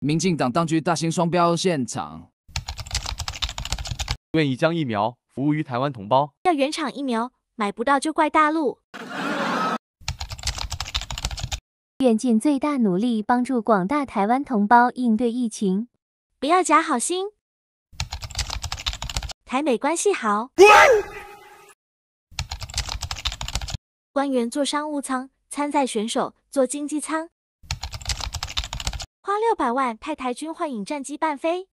民进党当局大型双标现场，愿意将疫苗服务于台湾同胞，要原厂疫苗买不到就怪大陆。愿尽最大努力帮助广大台湾同胞应对疫情，不要假好心。台美关系好，官员坐商务舱，参赛选手坐经济舱。六百万泰台军幻影战机伴飞。